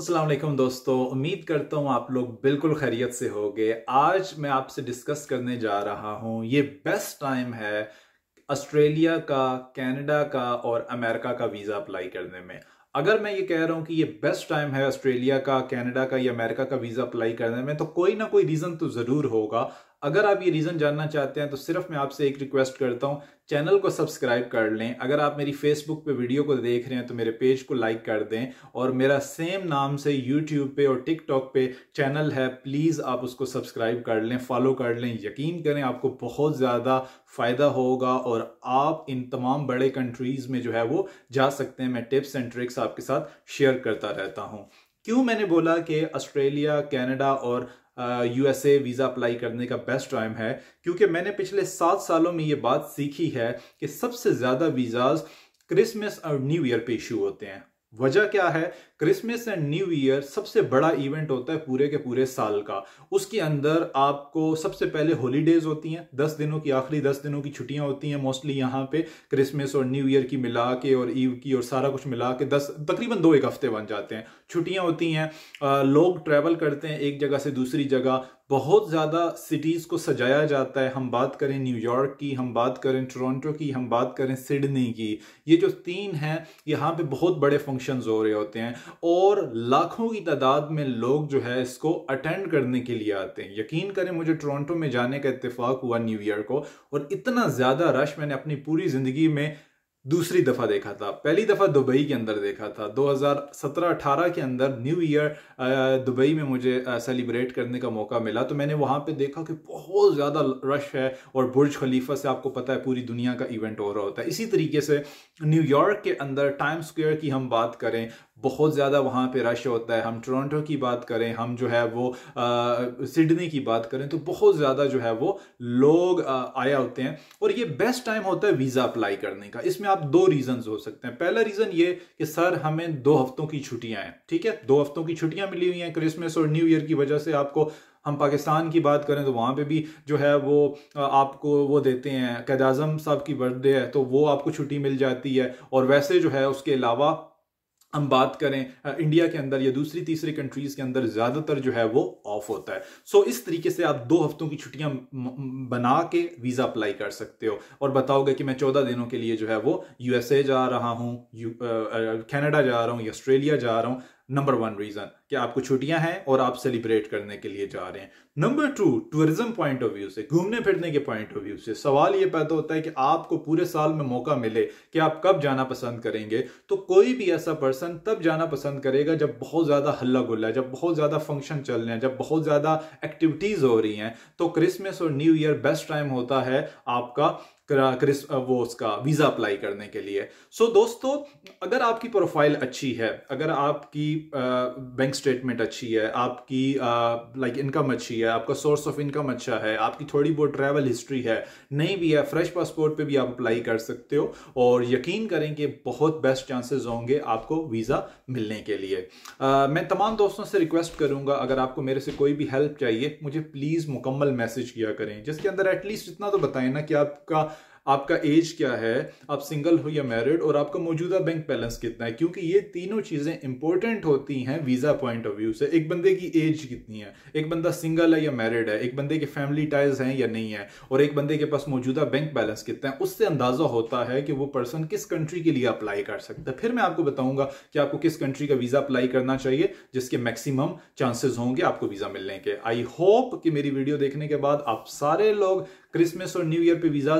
असलम दोस्तों उम्मीद करता हूँ आप लोग बिल्कुल खैरियत से होंगे आज मैं आपसे डिस्कस करने जा रहा हूँ ये बेस्ट टाइम है ऑस्ट्रेलिया का कनाडा का और अमेरिका का वीज़ा अप्लाई करने में अगर मैं ये कह रहा हूँ कि ये बेस्ट टाइम है ऑस्ट्रेलिया का कनाडा का या अमेरिका का वीज़ा अप्लाई करने में तो कोई ना कोई रीज़न तो ज़रूर होगा अगर आप ये रीज़न जानना चाहते हैं तो सिर्फ मैं आपसे एक रिक्वेस्ट करता हूँ चैनल को सब्सक्राइब कर लें अगर आप मेरी फेसबुक पे वीडियो को देख रहे हैं तो मेरे पेज को लाइक कर दें और मेरा सेम नाम से यूट्यूब पे और टिकटॉक पे चैनल है प्लीज़ आप उसको सब्सक्राइब कर लें फॉलो कर लें यकीन करें आपको बहुत ज़्यादा फ़ायदा होगा और आप इन तमाम बड़े कंट्रीज़ में जो है वो जा सकते हैं मैं टिप्स एंड ट्रिक्स आपके साथ शेयर करता रहता हूँ क्यों मैंने बोला कि ऑस्ट्रेलिया कैनेडा और यूएसए वीज़ा अप्लाई करने का बेस्ट टाइम है क्योंकि मैंने पिछले सात सालों में ये बात सीखी है कि सबसे ज़्यादा वीज़ाज क्रिसमस और न्यू ईयर पे इशू होते हैं वजह क्या है क्रिसमस एंड न्यू ईयर सबसे बड़ा इवेंट होता है पूरे के पूरे साल का उसके अंदर आपको सबसे पहले हॉलीडेज होती हैं दस दिनों की आखिरी दस दिनों की छुट्टियां होती हैं मोस्टली यहाँ पे क्रिसमस और न्यू ईयर की मिला के और ईव की और सारा कुछ मिला के दस तकरीबन दो एक हफ्ते बन जाते हैं छुट्टियाँ होती हैं लोग ट्रैवल करते हैं एक जगह से दूसरी जगह बहुत ज़्यादा सिटीज़ को सजाया जाता है हम बात करें न्यूयॉर्क की हम बात करें टोरंटो की हम बात करें सिडनी की ये जो तीन हैं यहाँ पे बहुत बड़े फंक्शंस हो रहे होते हैं और लाखों की तादाद में लोग जो है इसको अटेंड करने के लिए आते हैं यकीन करें मुझे टोरंटो में जाने का इतफाक़ हुआ न्यू ईयर को और इतना ज़्यादा रश मैंने अपनी पूरी ज़िंदगी में दूसरी दफ़ा देखा था पहली दफ़ा दुबई के अंदर देखा था 2017-18 के अंदर न्यू ईयर दुबई में मुझे सेलिब्रेट करने का मौका मिला तो मैंने वहाँ पे देखा कि बहुत ज़्यादा रश है और बुर्ज खलीफा से आपको पता है पूरी दुनिया का इवेंट हो रहा होता है इसी तरीके से न्यूयॉर्क के अंदर टाइम स्क्वेयर की हम बात करें बहुत ज़्यादा वहाँ पे रश होता है हम टोरंटो की बात करें हम जो है वो सिडनी की बात करें तो बहुत ज़्यादा जो है वो लोग आया होते हैं और ये बेस्ट टाइम होता है वीज़ा अप्लाई करने का इसमें आप दो रीज़न्स हो सकते हैं पहला रीज़न ये कि सर हमें दो हफ्तों की छुट्टियाँ हैं ठीक है दो हफ्तों की छुट्टियाँ मिली हुई हैं क्रिसमस और न्यू ईयर की वजह से आपको हम पाकिस्तान की बात करें तो वहाँ पे भी जो है वो आपको वो देते हैं कैद आज़म साहब की बर्थडे है तो वो आपको छुट्टी मिल जाती है और वैसे जो है उसके अलावा हम बात करें इंडिया के अंदर या दूसरी तीसरी कंट्रीज के अंदर ज़्यादातर जो है वो ऑफ होता है सो so, इस तरीके से आप दो हफ्तों की छुट्टियां बना के वीज़ा अप्लाई कर सकते हो और बताओगे कि मैं चौदह दिनों के लिए जो है वो यूएसए जा रहा हूँ कनाडा जा रहा हूँ या ऑस्ट्रेलिया जा रहा हूँ नंबर वन रीज़न कि आपको छुट्टियां हैं और आप सेलिब्रेट करने के लिए जा रहे हैं number two tourism point of view से घूमने फिरने के पॉइंट ऑफ व्यू से सवाल यह पैदा होता है कि आपको पूरे साल में मौका मिले कि आप कब जाना पसंद करेंगे तो कोई भी ऐसा पर्सन तब जाना पसंद करेगा जब बहुत ज़्यादा हल्ला गुल्ला जब बहुत ज़्यादा फंक्शन चल रहे हैं जब बहुत ज़्यादा एक्टिविटीज़ हो रही हैं तो क्रिसमस और न्यू ईयर बेस्ट टाइम होता है आपका क्रिस वो उसका वीज़ा अप्लाई करने के लिए सो so, दोस्तों अगर आपकी प्रोफाइल अच्छी है अगर आपकी बैंक uh, स्टेटमेंट अच्छी है आपकी लाइक uh, इनकम like अच्छी है आपका सोर्स ऑफ इनकम अच्छा है आपकी थोड़ी बहुत ट्रैवल हिस्ट्री है नहीं भी है फ्रेश पासपोर्ट पे भी आप अप्लाई कर सकते हो और यकीन करें कि बहुत बेस्ट चांसेस होंगे आपको वीज़ा मिलने के लिए uh, मैं तमाम दोस्तों से रिक्वेस्ट करूँगा अगर आपको मेरे से कोई भी हेल्प चाहिए मुझे प्लीज़ मुकम्मल मैसेज किया करें जिसके अंदर एटलीस्ट इतना तो बताएं ना कि आपका आपका एज क्या है आप सिंगल हो या मैरिड और आपका मौजूदा बैंक बैलेंस कितना है क्योंकि ये तीनों चीज़ें इंपॉर्टेंट होती हैं वीज़ा पॉइंट ऑफ व्यू से एक बंदे की एज कितनी है एक बंदा सिंगल है या मैरिड है एक बंदे के फैमिली टाइज हैं या नहीं है और एक बंदे के पास मौजूदा बैंक बैलेंस कितना है उससे अंदाज़ा होता है कि वो पर्सन किस कंट्री के लिए अप्लाई कर सकता है फिर मैं आपको बताऊंगा कि आपको किस कंट्री का वीज़ा अप्लाई करना चाहिए जिसके मैक्सिमम चांसेस होंगे आपको वीज़ा मिलने के आई होप कि मेरी वीडियो देखने के बाद आप सारे लोग क्रिसमस और न्यू ईयर पे वीज़ा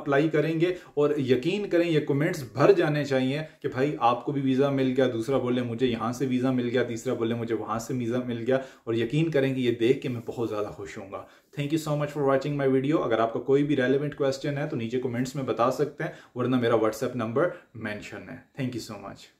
अप्लाई करेंगे और यकीन करें ये कमेंट्स भर जाने चाहिए कि भाई आपको भी वीज़ा मिल गया दूसरा बोले मुझे यहाँ से वीज़ा मिल गया तीसरा बोले मुझे वहाँ से वीज़ा मिल गया और यकीन करें कि ये देख के मैं बहुत ज़्यादा खुश हूँ thank you so much for watching my video अगर आपका कोई भी रेलिवेंट क्वेश्चन है तो नीचे कमेंट्स में बता सकते हैं वरना मेरा व्हाट्सएप नंबर मैंशन है थैंक यू सो मच